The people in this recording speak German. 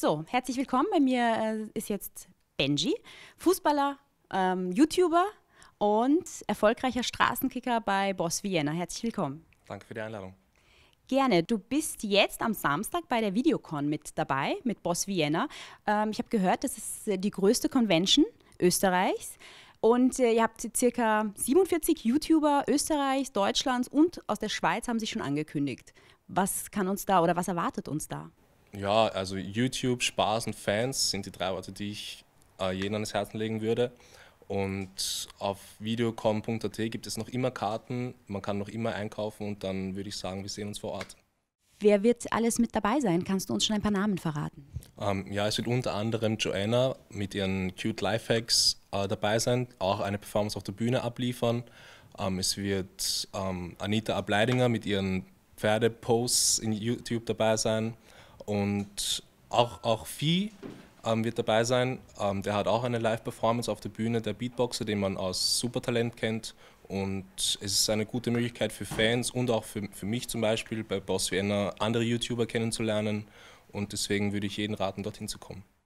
So, herzlich willkommen. Bei mir äh, ist jetzt Benji, Fußballer, ähm, YouTuber und erfolgreicher Straßenkicker bei Boss Vienna. Herzlich willkommen. Danke für die Einladung. Gerne. Du bist jetzt am Samstag bei der Videocon mit dabei, mit Boss Vienna. Ähm, ich habe gehört, das ist äh, die größte Convention Österreichs. Und äh, ihr habt circa 47 YouTuber Österreichs, Deutschlands und aus der Schweiz haben sich schon angekündigt. Was kann uns da oder was erwartet uns da? Ja, also YouTube, Spaß und Fans sind die drei Worte, die ich äh, jedem ans Herzen legen würde. Und auf videocom.at gibt es noch immer Karten, man kann noch immer einkaufen und dann würde ich sagen, wir sehen uns vor Ort. Wer wird alles mit dabei sein? Kannst du uns schon ein paar Namen verraten? Ähm, ja, es wird unter anderem Joanna mit ihren Cute Lifehacks äh, dabei sein, auch eine Performance auf der Bühne abliefern. Ähm, es wird ähm, Anita Ableidinger mit ihren Pferdeposts in YouTube dabei sein. Und auch, auch Vieh ähm, wird dabei sein. Ähm, der hat auch eine Live-Performance auf der Bühne, der Beatboxer, den man aus Supertalent kennt. Und es ist eine gute Möglichkeit für Fans und auch für, für mich zum Beispiel bei Boss Vienna andere YouTuber kennenzulernen. Und deswegen würde ich jeden raten, dorthin zu kommen.